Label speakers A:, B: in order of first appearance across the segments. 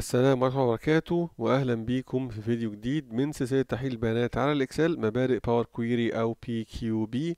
A: السلام ورحمة الله وبركاته وأهلا بيكم في فيديو جديد من سلسلة تحليل البيانات على الإكسل مبادئ باور كويري أو بي كيو بي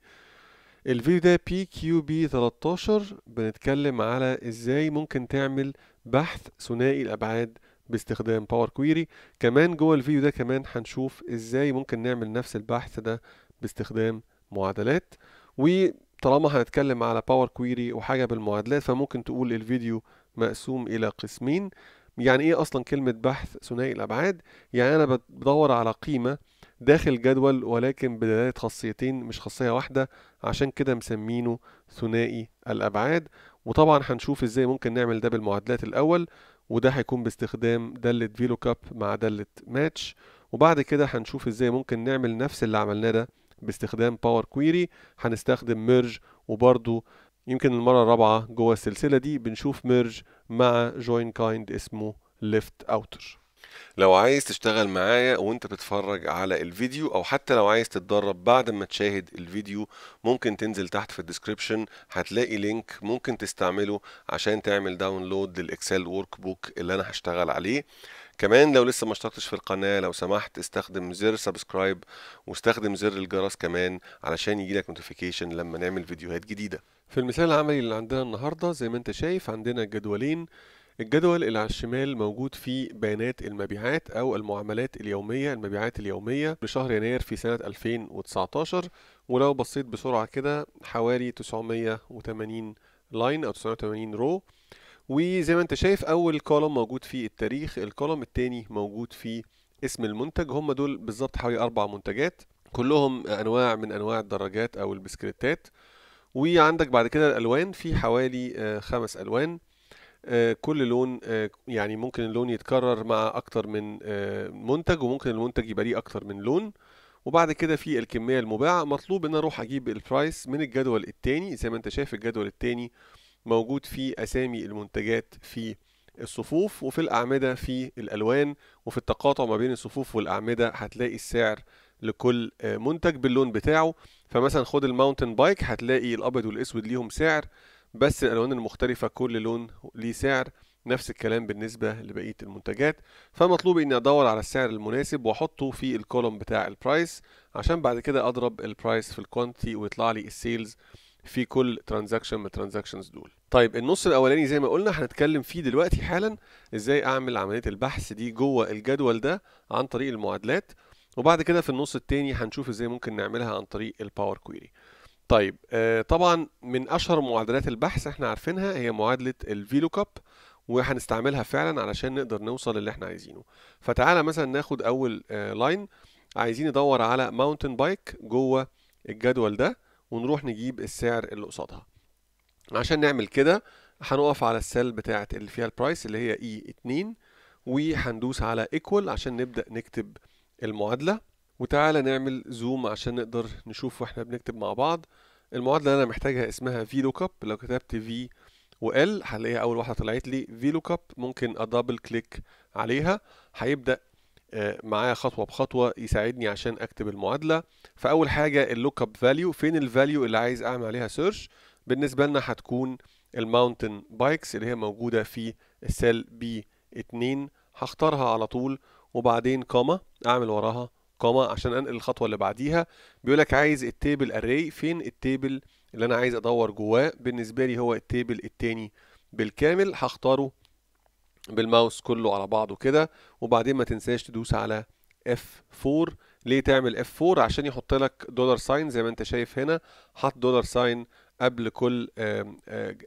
A: الفيديو ده بي كيو بي 13 بنتكلم على إزاي ممكن تعمل بحث ثنائي الأبعاد باستخدام باور كويري كمان جوه الفيديو ده كمان هنشوف إزاي ممكن نعمل نفس البحث ده باستخدام معادلات وطالما هنتكلم على باور كويري وحاجة بالمعادلات فممكن تقول الفيديو مقسوم إلى قسمين يعني ايه اصلا كلمة بحث ثنائي الابعاد يعني انا بدور على قيمة داخل جدول ولكن بدلالة خاصيتين مش خاصية واحدة عشان كده مسمينه ثنائي الابعاد وطبعا هنشوف ازاي ممكن نعمل ده بالمعادلات الاول وده هيكون باستخدام دالة فيلوكاب مع دالة ماتش وبعد كده هنشوف ازاي ممكن نعمل نفس اللي عملناه ده باستخدام باور كويري هنستخدم ميرج وبرضو يمكن المرة الرابعة جوه السلسلة دي بنشوف ميرج مع جوين كايند اسمه ليفت اوتر لو عايز تشتغل معايا وانت بتتفرج على الفيديو او حتى لو عايز تتدرب بعد ما تشاهد الفيديو ممكن تنزل تحت في الديسكريبشن هتلاقي لينك ممكن تستعمله عشان تعمل داونلود للاكسل ورك بوك اللي انا هشتغل عليه كمان لو لسه ما اشتركتش في القناه لو سمحت استخدم زر سبسكرايب واستخدم زر الجرس كمان علشان يجيلك نوتيفيكيشن لما نعمل فيديوهات جديده في المثال العملي اللي عندنا النهارده زي ما انت شايف عندنا جدولين الجدول اللي على الشمال موجود فيه بيانات المبيعات أو المعاملات اليومية المبيعات اليومية لشهر يناير في سنة 2019 ولو بصيت بسرعة كده حوالي 980 لاين أو 980 رو وزي ما انت شايف اول كولوم موجود فيه التاريخ الكولوم التاني موجود فيه اسم المنتج هم دول بالظبط حوالي اربع منتجات كلهم انواع من انواع الدراجات او البسكريتات وعندك بعد كده الالوان في حوالي آه، خمس الوان آه، كل لون آه، يعني ممكن اللون يتكرر مع اكتر من منتج وممكن المنتج يبقى ليه اكتر من لون وبعد كده في الكميه المباعه مطلوب ان اروح اجيب البرايس من الجدول الثاني زي ما انت شايف الجدول الثاني موجود فيه أسامي المنتجات في الصفوف وفي الأعمدة في الألوان وفي التقاطع ما بين الصفوف والأعمدة هتلاقي السعر لكل آه، منتج باللون بتاعه فمثلا خد الماونتن بايك هتلاقي الأبيض والأسود ليهم سعر بس الألوان المختلفة كل لون ليه سعر نفس الكلام بالنسبة لبقية المنتجات فمطلوب إني أدور على السعر المناسب وأحطه في الكولوم بتاع البرايس عشان بعد كده أضرب البرايس في الكوانتي ويطلع لي السيلز في كل ترانزاكشن من الترانزاكشنز دول طيب النص الاولاني زي ما قلنا هنتكلم فيه دلوقتي حالا ازاي اعمل عمليه البحث دي جوه الجدول ده عن طريق المعادلات وبعد كده في النص الثاني هنشوف ازاي ممكن نعملها عن طريق الباور كويري طيب آه، طبعا من اشهر معادلات البحث احنا عارفينها هي معادله الفيلوكاب وهنستعملها فعلا علشان نقدر نوصل للي احنا عايزينه فتعالى مثلا ناخد اول لاين آه، عايزين ندور على ماونتن بايك جوه الجدول ده ونروح نجيب السعر اللي قصادها عشان نعمل كده هنقف على السيل بتاعة اللي فيها البرايس اللي هي e اي 2 وهندوس على ايكوال عشان نبدأ نكتب المعادلة وتعالى نعمل زوم عشان نقدر نشوف واحنا بنكتب مع بعض المعادلة اللي انا محتاجها اسمها في لوك اب لو كتبت في وال هلاقيها اول واحدة طلعت لي في لوك اب ممكن ادبل كليك عليها هيبدأ معايا خطوه بخطوه يساعدني عشان اكتب المعادله فاول حاجه اللوك اب فاليو فين الفاليو اللي عايز اعمل عليها سيرش بالنسبه لنا هتكون الماونتن بايكس اللي هي موجوده في السيل بي 2 هختارها على طول وبعدين كوما اعمل وراها كوما عشان انقل الخطوه اللي بعديها بيقول لك عايز التيبل اري فين التيبل اللي انا عايز ادور جواه بالنسبه لي هو التيبل التاني بالكامل هختاره بالماوس كله على بعضه كده وبعدين ما تنساش تدوس على F4 ليه تعمل F4 عشان يحط لك دولار ساين زي ما انت شايف هنا حط دولار ساين قبل كل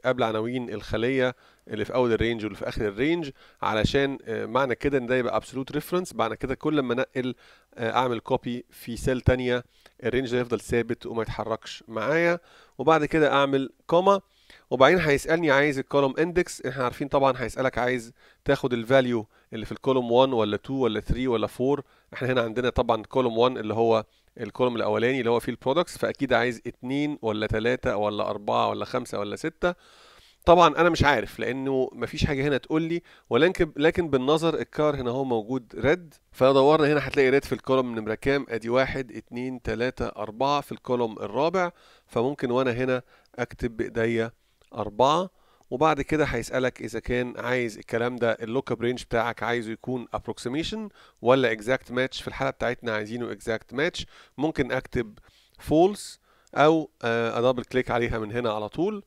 A: قبل عناوين الخليه اللي في اول الرينج واللي في اخر الرينج علشان معنى كده ان ده يبقى ابسولوت ريفرنس معنى كده كل ما انقل اعمل كوبي في سيل تانية الرينج ده يفضل ثابت وما يتحركش معايا وبعد كده اعمل كوما وبعدين هيسالني عايز الكولوم اندكس احنا عارفين طبعا هيسالك عايز تاخد الفاليو اللي في الكولوم 1 ولا 2 ولا 3 ولا 4 احنا هنا عندنا طبعا كولوم 1 اللي هو الكولوم الاولاني اللي هو فيه البرودكتس فاكيد عايز 2 ولا 3 ولا 4 ولا 5 ولا 6 طبعا انا مش عارف لانه مفيش حاجه هنا تقول لي ولكن لكن بالنظر الكار هنا هو موجود ريد فلو دورنا هنا هتلاقي ريد في الكولوم نمره كام ادي واحد اتنين تلاته اربعه في الكولوم الرابع فممكن وانا هنا اكتب بايديا أربعة وبعد كده هيسألك إذا كان عايز الكلام ده اللوك اب رينج بتاعك عايزه يكون ابروكسيميشن ولا اكزاكت ماتش في الحالة بتاعتنا عايزينه اكزاكت ماتش ممكن أكتب فولس أو أدبل آه، كليك عليها من هنا على طول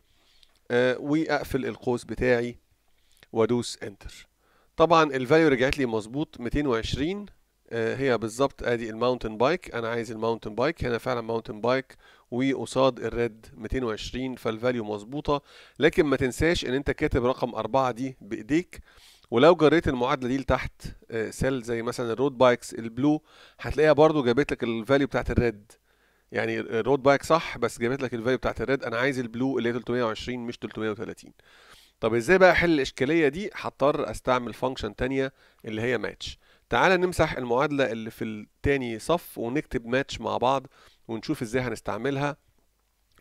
A: آه، وأقفل القوس بتاعي وأدوس انتر طبعا الفاليو رجعت لي مظبوط 220 آه، هي بالظبط ادي الماونتن بايك انا عايز الماونتن بايك هنا فعلا ماونتن بايك وقصاد الريد 220 فالفاليو مظبوطه لكن ما تنساش ان انت كاتب رقم أربعة دي بايديك ولو جريت المعادله دي لتحت آه، سيل زي مثلا الرود بايكس البلو هتلاقيها برضو جابت لك الفاليو بتاعت الريد يعني الرود بايك صح بس جابت لك الفاليو بتاعت الريد انا عايز البلو اللي هي 320 مش 330 طب ازاي بقى احل الاشكاليه دي هضطر استعمل فانكشن تانية اللي هي ماتش تعالى نمسح المعادلة اللي في التاني صف ونكتب ماتش مع بعض ونشوف ازاي هنستعملها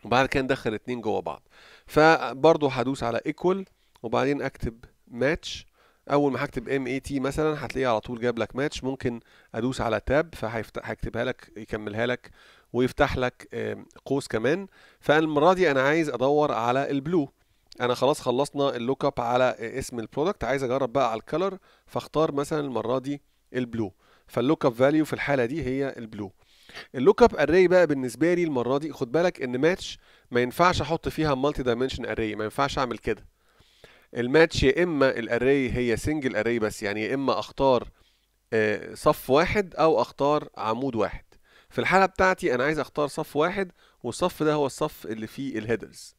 A: وبعد كده ندخل اتنين جوه بعض فبرضو هدوس على ايكول وبعدين اكتب ماتش اول ما هكتب ام اي تي مثلا هتلاقيه على طول جاب لك ماتش ممكن ادوس على تاب فهيكتبها لك يكملها لك ويفتح لك قوس كمان فالمره دي انا عايز ادور على البلو انا خلاص خلصنا اللوك اب على اسم البرودكت عايز اجرب بقى على الكلر فاختار مثلا المره دي البلو فاللوك اب فاليو في الحاله دي هي البلو اللوك اب اري بقى بالنسبه لي المره دي خد بالك ان ماتش ما ينفعش احط فيها مالتي دايمنشن اري ما ينفعش اعمل كده الماتش يا اما الاري هي سنجل اري بس يعني يا اما اختار آه، صف واحد او اختار عمود واحد في الحاله بتاعتي انا عايز اختار صف واحد والصف ده هو الصف اللي فيه الهيدرز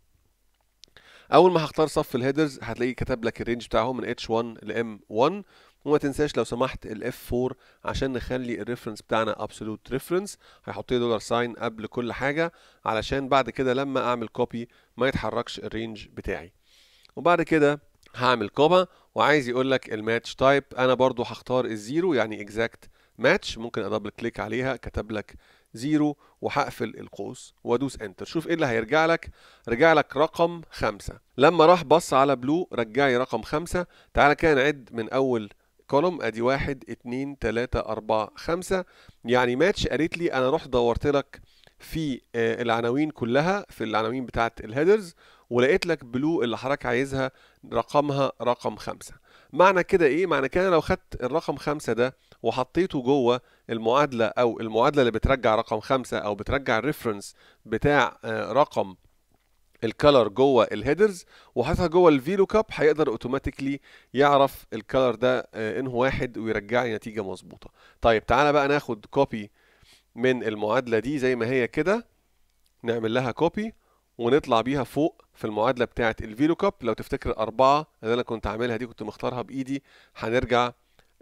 A: اول ما هختار صف الهيدرز هتلاقيه كتب لك الرينج بتاعهم من H1 ل M1 وما تنساش لو سمحت الاف 4 عشان نخلي الريفرنس بتاعنا ابسولوت ريفرنس هيحط لي دولار ساين قبل كل حاجه علشان بعد كده لما اعمل كوبي ما يتحركش الرينج بتاعي وبعد كده هعمل كوبا وعايز يقول لك الماتش تايب انا برضو هختار الزيرو يعني اكزاكت ماتش ممكن ادبل كليك عليها كتب لك زيرو وهقفل القوس وادوس انتر شوف ايه اللي هيرجع لك رجع لك رقم خمسة لما راح بص على بلو رجع لي رقم خمسة تعالى كده نعد من اول كولوم ادي واحد اتنين تلاتة أربعة خمسة يعني ماتش قالت لي أنا رحت دورت لك في آه، العناوين كلها في العناوين بتاعت الهيدرز ولقيت لك بلو اللي حضرتك عايزها رقمها رقم خمسة معنى كده ايه معنى كده لو خدت الرقم خمسة ده وحطيته جوه المعادلة او المعادلة اللي بترجع رقم خمسة او بترجع الريفرنس بتاع آه، رقم الكالر جوه الهيدرز وحطها جوه الفيلو كاب هيقدر اوتوماتيكلي يعرف الكالر ده آه، انه واحد ويرجع لي نتيجه مظبوطه طيب تعالى بقى ناخد كوبي من المعادله دي زي ما هي كده نعمل لها كوبي ونطلع بيها فوق في المعادله بتاعه الفيلو كاب لو تفتكر الاربعه اللي انا كنت عاملها دي كنت مختارها بايدي هنرجع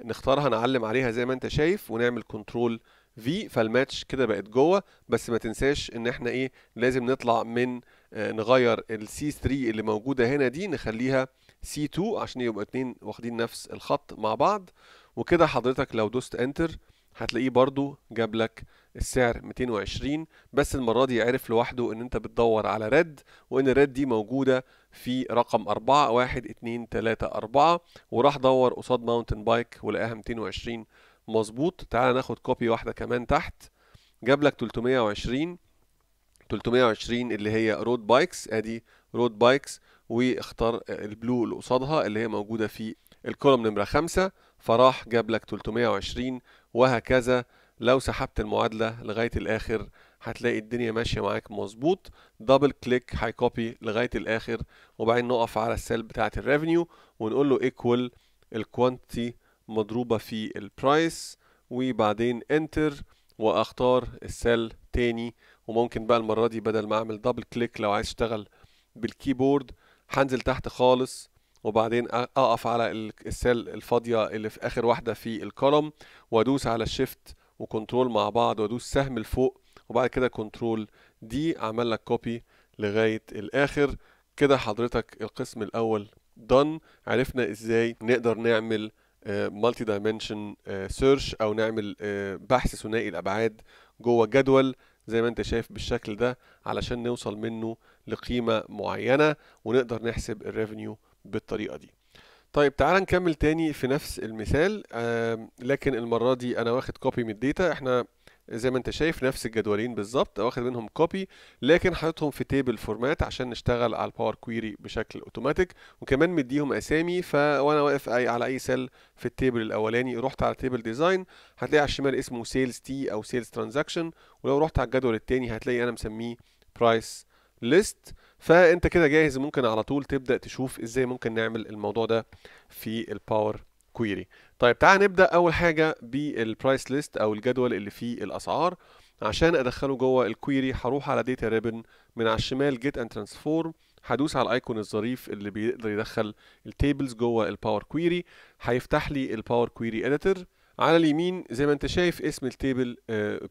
A: نختارها نعلم عليها زي ما انت شايف ونعمل كنترول في فالماتش كده بقت جوه بس ما تنساش ان احنا ايه لازم نطلع من آه، نغير السي 3 اللي موجوده هنا دي نخليها سي 2 عشان يبقى اتنين واخدين نفس الخط مع بعض وكده حضرتك لو دوست انتر هتلاقيه برضو جاب لك السعر 220 بس المرة دي عرف لوحده ان انت بتدور على رد وان الرد دي موجودة في رقم 4 1 2 3 4 وراح دور قصاد ماونتن بايك ولقاها 220 مظبوط تعال ناخد كوبي واحدة كمان تحت جاب لك 320 320 اللي هي رود بايكس ادي رود بايكس واختار البلو اللي قصادها اللي هي موجوده في الكولوم نمره 5 فراح جاب لك 320 وهكذا لو سحبت المعادله لغايه الاخر هتلاقي الدنيا ماشيه معاك مظبوط دبل كليك هاي كوبي لغايه الاخر وبعدين نقف على السيل بتاعه الريفينيو ونقول له ايكوال الكوانتي مضروبه في البرايس وبعدين انتر واختار السيل تاني وممكن بقى المره دي بدل ما اعمل دبل كليك لو عايز اشتغل بالكيبورد هنزل تحت خالص وبعدين اقف على السيل الفاضيه اللي في اخر واحده في الكولوم وادوس على الشيفت وكنترول مع بعض وادوس سهم لفوق وبعد كده كنترول دي اعمل لك كوبي لغايه الاخر كده حضرتك القسم الاول دن عرفنا ازاي نقدر نعمل مالتي دايمنشن سيرش او نعمل آه، بحث ثنائي الابعاد جوه الجدول زي ما انت شايف بالشكل ده علشان نوصل منه لقيمه معينه ونقدر نحسب الريفينيو بالطريقه دي طيب تعال نكمل تاني في نفس المثال لكن المره دي انا واخد كوبي من الداتا احنا زي ما انت شايف نفس الجدولين بالظبط واخد منهم كوبي لكن حاططهم في تيبل فورمات عشان نشتغل على الباور كويري بشكل اوتوماتيك وكمان مديهم اسامي فوانا واقف اي على اي سيل في التيبل الاولاني رحت على تيبل ديزاين هتلاقي على الشمال اسمه سيلز تي او سيلز ترانزاكشن ولو رحت على الجدول الثاني هتلاقي انا مسميه برايس ليست فانت كده جاهز ممكن على طول تبدا تشوف ازاي ممكن نعمل الموضوع ده في الباور كويري طيب تعال نبدا اول حاجه بالبرايس ليست او الجدول اللي فيه الاسعار عشان ادخله جوه الكويري هروح على داتا ريبن من على الشمال جيت اند ترانسفورم هدوس على الايكون الظريف اللي بيقدر يدخل التيبلز جوه الباور كويري هيفتح لي الباور كويري اديتور على اليمين زي ما انت شايف اسم التيبل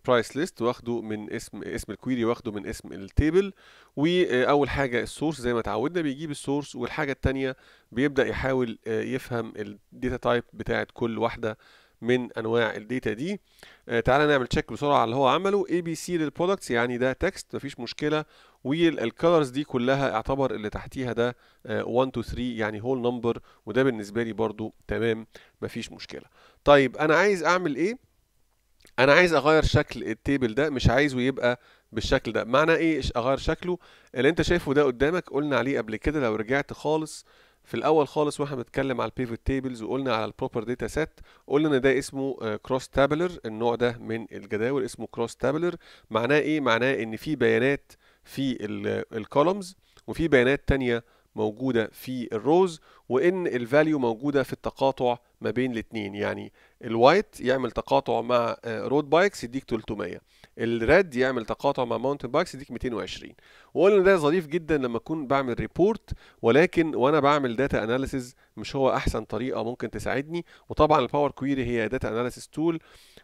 A: برايس آه، ليست واخده من اسم اسم الكويري واخده من اسم التيبل واول حاجه السورس زي ما اتعودنا بيجيب السورس والحاجه الثانيه بيبدا يحاول آه، يفهم الداتا تايب بتاعه كل واحده من انواع الداتا دي آه، تعالى نعمل تشيك بسرعه على اللي هو عمله اي بي سي للبرودكتس يعني ده تكست مفيش مشكله والكالرز دي كلها اعتبر اللي تحتيها ده 1 2 3 يعني هول نمبر وده بالنسبه لي برده تمام مفيش مشكله طيب انا عايز اعمل ايه انا عايز اغير شكل التيبل ده مش عايزه يبقى بالشكل ده معنى ايه اغير شكله اللي انت شايفه ده قدامك قلنا عليه قبل كده لو رجعت خالص في الاول خالص واحنا بنتكلم على البيفوت تيبلز وقلنا على البروبر داتا سيت قلنا ان ده اسمه كروس آه، تابلر النوع ده من الجداول اسمه كروس تابلر معناه ايه معناه ان في بيانات في الكولومز وفي بيانات تانية موجوده في الروز وان الفاليو موجوده في التقاطع ما بين الاثنين يعني الوايت يعمل تقاطع مع رود آه، بايكس يديك 300 الريد يعمل تقاطع مع ماونتن بايكس يديك 220 وقلنا ده ظريف جدا لما اكون بعمل ريبورت ولكن وانا بعمل داتا اناليسز مش هو احسن طريقه ممكن تساعدني وطبعا الباور كويري هي داتا اناليسز تول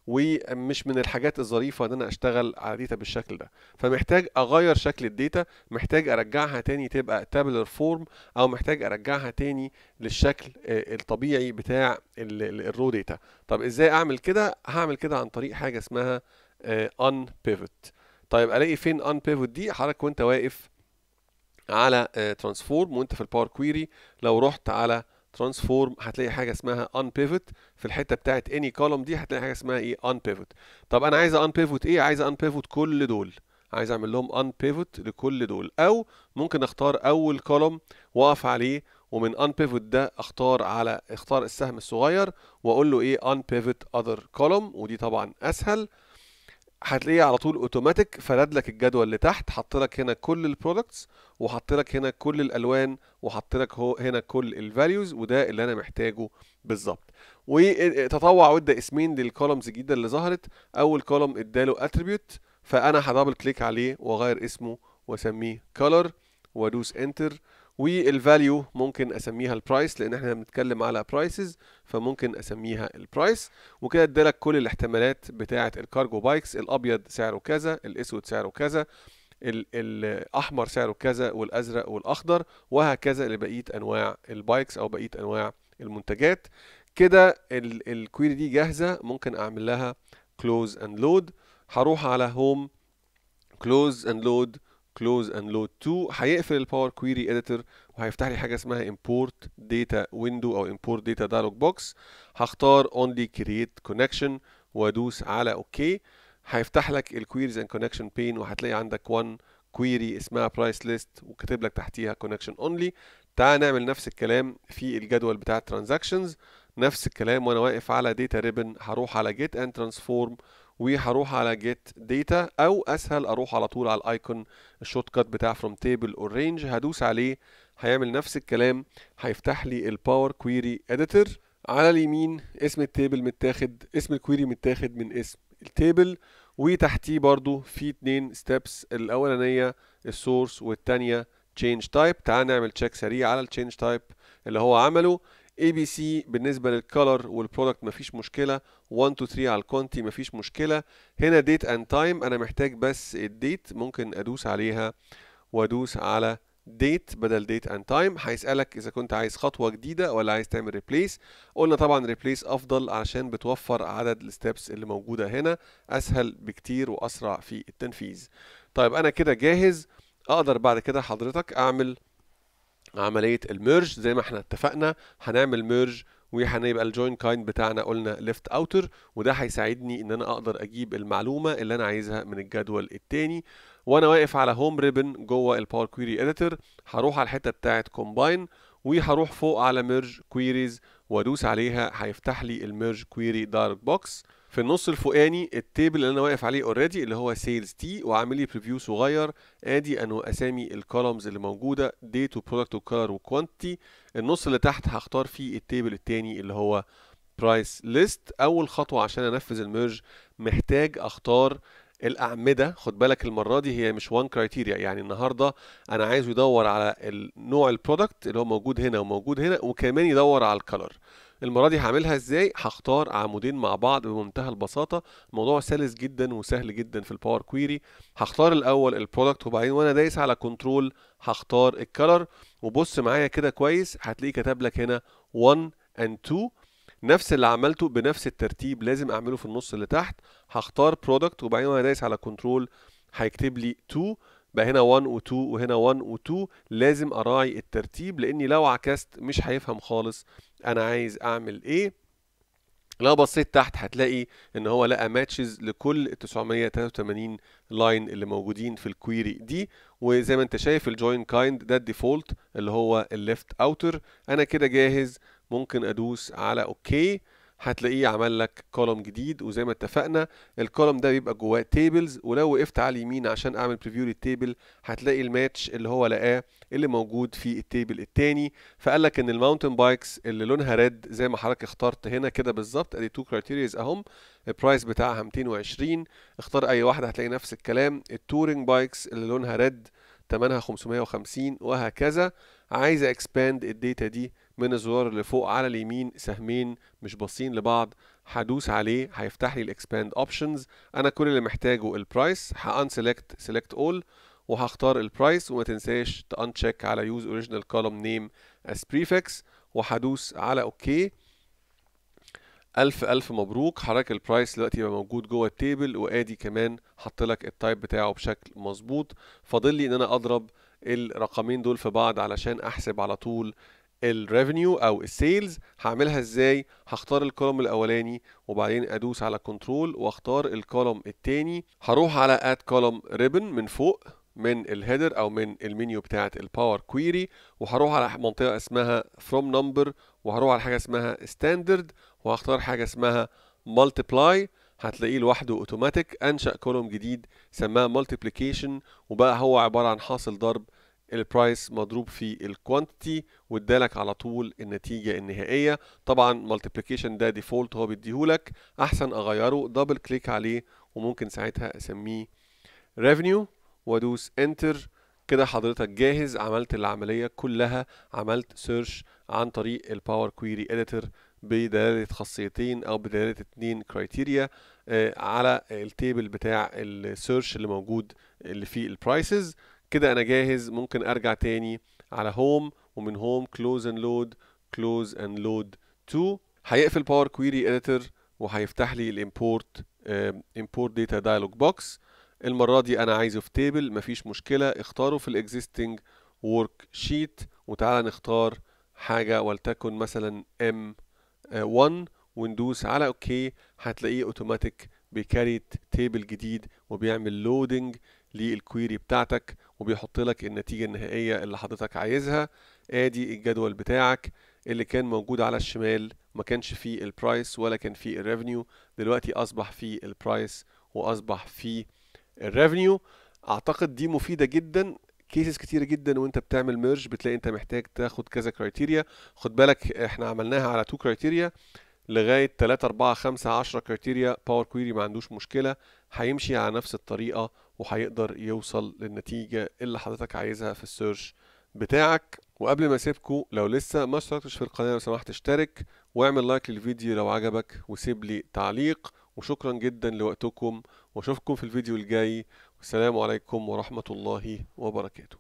A: ومش من الحاجات الظريفه ان انا اشتغل على ديتا بالشكل ده فمحتاج اغير شكل الداتا محتاج ارجعها تاني تبقى تابلر فورم او محتاج ارجعها تاني للشكل آه، الطبيعي بتاع الرو داتا طب ازاي اعمل كده هعمل كده عن طريق حاجه اسمها ان آه، بيفوت طيب الاقي فين ان بيفوت دي حضرتك وانت واقف على ترانسفورم آه، وانت في الباور كويري لو رحت على ترانسفورم هتلاقي حاجه اسمها ان بيفوت في الحته بتاعت اني كولوم دي هتلاقي حاجه اسمها ايه ان بيفوت طب انا عايز ان بيفوت ايه عايز ان بيفوت كل دول عايز اعمل لهم ان بيفوت لكل دول او ممكن اختار اول كولوم واقف عليه ومن ان بيفوت ده اختار على اختار السهم الصغير واقول له ايه ان بيفوت اذر كولوم ودي طبعا اسهل هتلاقيه على طول اوتوماتيك فرد لك الجدول اللي تحت حط لك هنا كل البرودكتس وحط لك هنا كل الالوان وحط لك هو هنا كل الفاليوز وده اللي انا محتاجه بالظبط وتطوع وادى اسمين للكولمز الجديده اللي ظهرت اول كولم اداله اتريبيوت فانا هدبل كليك عليه واغير اسمه واسميه كولر وادوس انتر والفاليو ممكن اسميها البرايس لان احنا بنتكلم على برايسز فممكن اسميها البرايس وكده ادالك كل الاحتمالات بتاعه الكارجو بايكس الابيض سعره كذا الاسود سعره كذا الاحمر سعره كذا والازرق والاخضر وهكذا لبقيه انواع البايكس او بقيه انواع المنتجات كده الكويري دي جاهزه ممكن اعمل لها كلوز اند لود هروح على هوم كلوز اند لود كلوز اند لود 2 هيقفل الباور كويري اديتور وهيفتح لي حاجه اسمها امبورت داتا ويندو او امبورت داتا دايلوج بوكس هختار اونلي كرييت كونكشن وادوس على اوكي okay. هيفتح لك الكويريز اند كونكشن بين وهتلاقي عندك 1 كويري اسمها برايس ليست وكاتب لك تحتيها كونكشن اونلي تعال نعمل نفس الكلام في الجدول بتاع الترانزاكشنز نفس الكلام وانا واقف على داتا ريبن هروح على جيت اند ترانسفورم وهروح على جيت داتا او اسهل اروح على طول على الايكون الشورت كات بتاع فروم تيبل اور رينج هدوس عليه هيعمل نفس الكلام هيفتح لي الباور كويري اديتور على اليمين اسم التيبل متاخد اسم الكويري متاخد من اسم التيبل وتحتيه برضو في اتنين ستيبس الاولانيه السورس والتانيه تشينج تايب تعال نعمل تشيك سريع على التشينج تايب اللي هو عمله اي بي سي بالنسبه للكلر والبرودكت مفيش مشكله 1 2 3 على الكونتي مفيش مشكله هنا ديت اند تايم انا محتاج بس الديت ممكن ادوس عليها وادوس على ديت بدل ديت اند تايم هيسالك اذا كنت عايز خطوه جديده ولا عايز تعمل ريبليس قلنا طبعا ريبليس افضل عشان بتوفر عدد الستبس اللي موجوده هنا اسهل بكتير واسرع في التنفيذ طيب انا كده جاهز اقدر بعد كده حضرتك اعمل عمليه الميرج زي ما احنا اتفقنا هنعمل ميرج وهنبقى الجوين كاين بتاعنا قلنا ليفت اوتر وده هيساعدني ان انا اقدر اجيب المعلومه اللي انا عايزها من الجدول التاني وانا واقف على هوم ريبن جوه الباور كويري اديتور هروح على الحته بتاعت كومباين وهروح فوق على ميرج كويريز وادوس عليها هيفتح لي الميرج كويري دايركت بوكس في النص الفوقاني التيبل اللي انا واقف عليه اوريدي اللي هو سيلز تي وعامل لي بريفيو صغير ادي انه اسامي الكولومز اللي موجوده ديت وبرودكت وكلر وكوانتي النص اللي تحت هختار فيه التيبل التاني اللي هو برايس ليست اول خطوه عشان انفذ الميرج محتاج اختار الاعمده خد بالك المره دي هي مش وان كرايتيريا يعني النهارده انا عايزه يدور على نوع البرودكت اللي هو موجود هنا وموجود هنا وكمان يدور على الكلر المره دي هعملها ازاي هختار عمودين مع بعض بمنتهى البساطه الموضوع سلس جدا وسهل جدا في الباور كويري هختار الاول البرودكت وبعدين وانا دايس على كنترول هختار الكلر وبص معايا كده كويس هتلاقيه كتب لك هنا 1 and 2 نفس اللي عملته بنفس الترتيب لازم اعمله في النص اللي تحت هختار برودكت وبعدين وانا دايس على كنترول هيكتب لي 2 بقى هنا 1 و2 وهنا 1 و2 لازم اراعي الترتيب لاني لو عكست مش هيفهم خالص انا عايز اعمل ايه لو بصيت تحت هتلاقي ان هو لقى ماتشز لكل ال 983 لاين اللي موجودين في الكويري دي وزي ما انت شايف الجوين كايند ده الديفولت اللي هو الليفت اوتر انا كده جاهز ممكن ادوس على اوكي okay. هتلاقيه عمل لك كولوم جديد وزي ما اتفقنا الكولوم ده بيبقى جواه تيبلز ولو وقفت على اليمين عشان اعمل بريفيو للتيبل هتلاقي الماتش اللي هو لقاه اللي موجود في التيبل التاني فقال لك ان الماونتن بايكس اللي لونها ريد زي ما حضرتك اخترت هنا كده بالظبط ادي تو كرايتيريز اهم البرايس بتاعها 220 اختار اي واحده هتلاقي نفس الكلام التورنج بايكس اللي لونها ريد تمنها 550 وهكذا عايز اكسباند الداتا دي من الزرار اللي فوق على اليمين سهمين مش باصين لبعض هدوس عليه هيفتح لي الاكسباند اوبشنز انا كل اللي محتاجه البرايس هان سيلكت سيلكت اول وهختار البرايس وما تنساش تشيك على يوز اوريجينال كولوم نيم اس بريفكس وهدوس على اوكي okay. ألف ألف مبروك حضرتك البرايس دلوقتي بقى موجود جوه التيبل وادي كمان حط لك التايب بتاعه بشكل مظبوط فاضل لي ان انا اضرب الرقمين دول في بعض علشان احسب على طول الريفينيو او السيلز هعملها ازاي هختار الكولوم الاولاني وبعدين ادوس على كنترول واختار الكولوم الثاني هروح على اد كولوم ريبن من فوق من الهيدر او من المنيو بتاعه الباور كويري وهروح على منطقه اسمها فروم نمبر وهروح على حاجه اسمها ستاندرد وهختار حاجه اسمها مالتيبلاي هتلاقيه لوحده اوتوماتيك انشا كولوم جديد سماه مالتيبليكيشن وبقى هو عباره عن حاصل ضرب البرايس مضروب في الكوانتيتي وادالك على طول النتيجه النهائيه طبعا مالتيبليكيشن ده ديفولت هو بيديهولك احسن اغيره دبل كليك عليه وممكن ساعتها اسميه ريفينيو وادوس انتر كده حضرتك جاهز عملت العمليه كلها عملت سيرش عن طريق الباور كويري اديتور بدلاله خاصيتين او بدلاله اتنين كرايتيريا آه، على التيبل بتاع السيرش اللي موجود اللي فيه البرايسز كده انا جاهز ممكن ارجع تاني على هوم ومن هوم كلوز اند لود كلوز اند لود تو هيقفل باور كويري اديتور وهيفتح لي الامبورت امبورت داتا دايلوج بوكس المره دي انا عايزه في تيبل مفيش مشكله اختاره في الاكزيستنج ورك شيت وتعالى نختار حاجه ولتكن مثلا ام 1 وندوس على اوكي هتلاقيه اوتوماتيك بيكاري تيبل جديد وبيعمل لودنج للكويري بتاعتك وبيحط لك النتيجة النهائية اللي حضرتك عايزها ادي الجدول بتاعك اللي كان موجود على الشمال ما كانش فيه البرايس ولا كان فيه الريفنيو دلوقتي اصبح فيه البرايس واصبح فيه الريفنيو اعتقد دي مفيدة جدا كيسز كتير جدا وانت بتعمل ميرج بتلاقي انت محتاج تاخد كذا كريتيريا خد بالك احنا عملناها على تو كريتيريا لغايه 3 4 5 10 كريتيريا باور كويري ما عندوش مشكله هيمشي على نفس الطريقه وهيقدر يوصل للنتيجه اللي حضرتك عايزها في السيرش بتاعك وقبل ما اسيبكم لو لسه ما اشتركتش في القناه لو سمحت اشترك واعمل لايك للفيديو لو عجبك وسيب لي تعليق وشكرا جدا لوقتكم واشوفكم في الفيديو الجاي والسلام عليكم ورحمه الله وبركاته